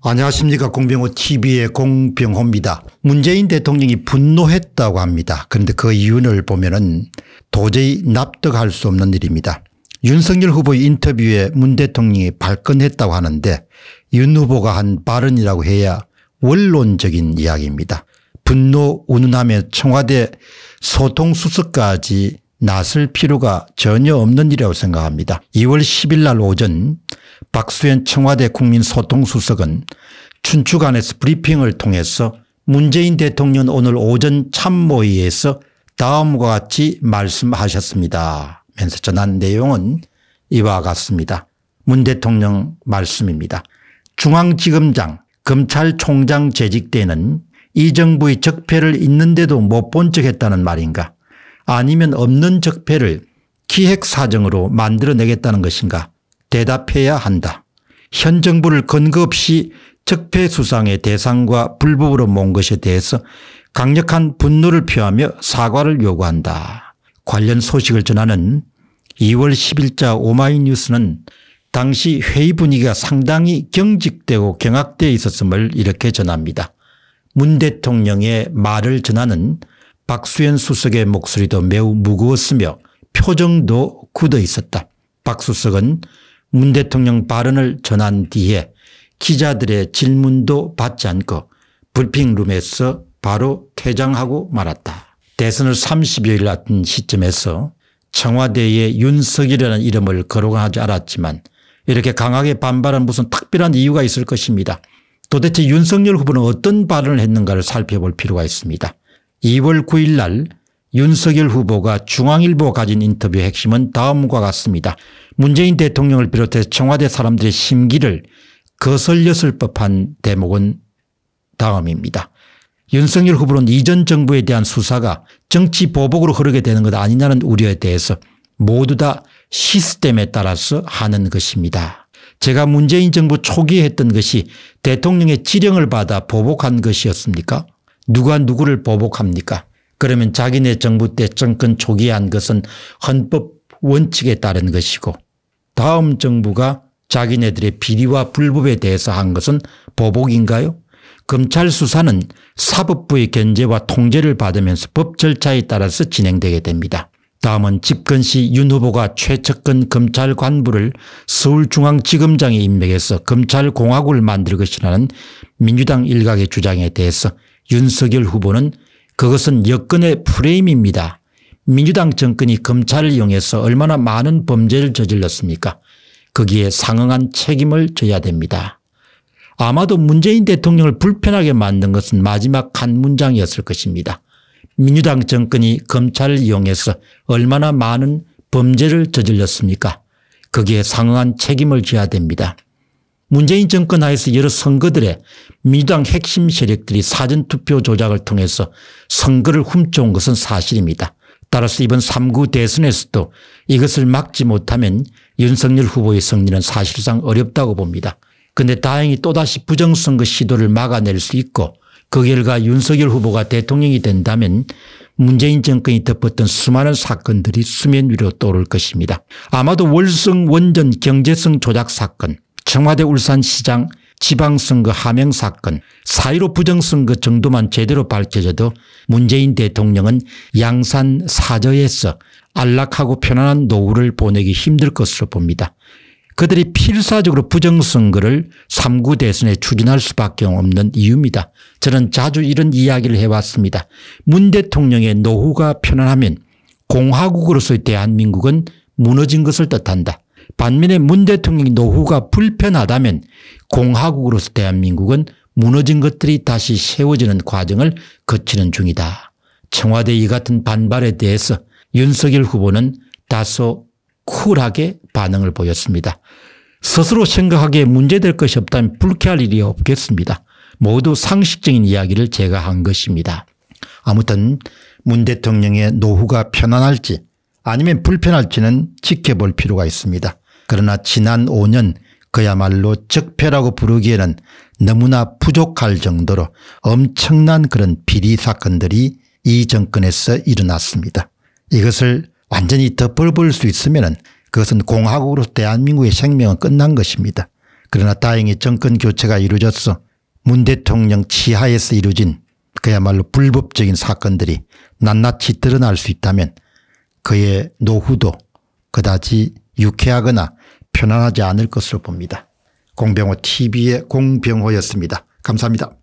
안녕하십니까 공병호 tv의 공병호입니다. 문재인 대통령이 분노했다고 합니다. 그런데 그 이유를 보면 은 도저히 납득할 수 없는 일입니다. 윤석열 후보의 인터뷰에 문 대통령이 발끈했다고 하는데 윤 후보가 한 발언이라고 해야 원론적인 이야기입니다. 분노 운운함에 청와대 소통수석까지 나설 필요가 전혀 없는 일이라고 생각합니다. 2월 10일 날 오전 박수현 청와대 국민소통수석은 춘추관에서 브리핑을 통해서 문재인 대통령 오늘 오전 참모의에서 다음과 같이 말씀하셨습니다. 면서 전한 내용은 이와 같습니다. 문 대통령 말씀입니다. 중앙지검장 검찰총장 재직 때는 이 정부의 적폐를 있는데도 못 본 척했다는 말인가 아니면 없는 적폐를 기획사정으로 만들어내겠다는 것인가 대답해야 한다. 현 정부를 근거 없이 적폐수상의 대상과 불법으로 모은 것에 대해서 강력한 분노를 표하며 사과를 요구한다. 관련 소식을 전하는 2월 10일자 오마이뉴스는 당시 회의 분위기가 상당히 경직되고 경악되어 있었음을 이렇게 전합니다. 문 대통령의 말을 전하는 박수현 수석의 목소리도 매우 무거웠으며 표정도 굳어 있었다. 박 수석은 문 대통령 발언을 전한 뒤에 기자들의 질문도 받지 않고 불핑룸에서 바로 퇴장하고 말았다. 대선을 30여일 앞둔 시점에서 청와대에 윤석이라는 이름을 거론하지 않았지만 이렇게 강하게 반발한 무슨 특별한 이유가 있을 것입니다. 도대체 윤석열 후보는 어떤 발언을 했는가를 살펴볼 필요가 있습니다. 2월 9일 날 윤석열 후보가 중앙일보 가진 인터뷰 핵심은 다음과 같습니다. 문재인 대통령을 비롯해 청와대 사람들의 심기를 거슬렸을 법한 대목은 다음입니다. 윤석열 후보는 이전 정부에 대한 수사가 정치 보복으로 흐르게 되는 것 아니냐는 우려에 대해서 모두 다 시스템에 따라서 하는 것입니다. 제가 문재인 정부 초기에 했던 것이 대통령의 지령을 받아 보복한 것이었습니까? 누가 누구를 보복합니까? 그러면 자기네 정부 때 정권 초기에 한 것은 헌법 원칙에 따른 것이고 다음 정부가 자기네들의 비리와 불법에 대해서 한 것은 보복인가요? 검찰 수사는 사법부의 견제와 통제를 받으면서 법 절차에 따라서 진행되게 됩니다. 다음은 집권 시 윤 후보가 최측근 검찰 관부를 서울중앙지검장에 임명해서 검찰공화국을 만들 것이라는 민주당 일각의 주장에 대해서 윤석열 후보는 그것은 여건의 프레임입니다. 민주당 정권이 검찰을 이용해서 얼마나 많은 범죄를 저질렀습니까 거기에 상응한 책임을 져야 됩니다. 아마도 문재인 대통령을 불편하게 만든 것은 마지막 한 문장이었을 것입니다. 민주당 정권이 검찰을 이용해서 얼마나 많은 범죄를 저질렀습니까 거기에 상응한 책임을 져야 됩니다. 문재인 정권 하에서 여러 선거들에 민주당 핵심 세력들이 사전투표 조작을 통해서 선거를 훔쳐온 것은 사실입니다. 따라서 이번 3구 대선에서도 이것을 막지 못하면 윤석열 후보의 승리는 사실상 어렵다고 봅니다. 근데 다행히 또다시 부정선거 시도를 막아낼 수 있고 그 결과 윤석열 후보가 대통령이 된다면 문재인 정권이 덮었던 수많은 사건들이 수면 위로 떠오를 것입니다. 아마도 월성 원전 경제성 조작 사건, 청와대 울산시장 지방선거 하명 사건, 사1로 부정선거 정도만 제대로 밝혀져도 문재인 대통령은 양산 사저에서 안락하고 편안한 노후를 보내기 힘들 것으로 봅니다. 그들이 필사적으로 부정선거를 3구 대선에 추진할 수밖에 없는 이유입니다. 저는 자주 이런 이야기를 해왔습니다. 문 대통령의 노후가 편안하면 공화국으로서의 대한민국은 무너진 것을 뜻한다. 반면에 문 대통령이 노후가 불편하다면 공화국으로서 대한민국은 무너진 것들이 다시 세워지는 과정을 거치는 중이다. 청와대 이 같은 반발에 대해서 윤석열 후보는 다소 쿨하게 반응을 보였습니다. 스스로 생각하기에 문제될 것이 없다면 불쾌할 일이 없겠습니다. 모두 상식적인 이야기를 제가 한 것입니다. 아무튼 문 대통령의 노후가 편안할지 아니면 불편할지는 지켜볼 필요가 있습니다. 그러나 지난 5년 그야말로 적폐라고 부르기에는 너무나 부족할 정도로 엄청난 그런 비리 사건들이 이 정권에서 일어났습니다. 이것을 완전히 덮어볼 수 있으면 그것은 공화국으로 대한민국의 생명은 끝난 것입니다. 그러나 다행히 정권 교체가 이루어졌어문 대통령 치하에서 이루어진 그야말로 불법적인 사건들이 낱낱이 드러날 수 있다면 그의 노후도 그다지 유쾌하거나 편안하지 않을 것으로 봅니다. 공병호 tv의 공병호였습니다. 감사합니다.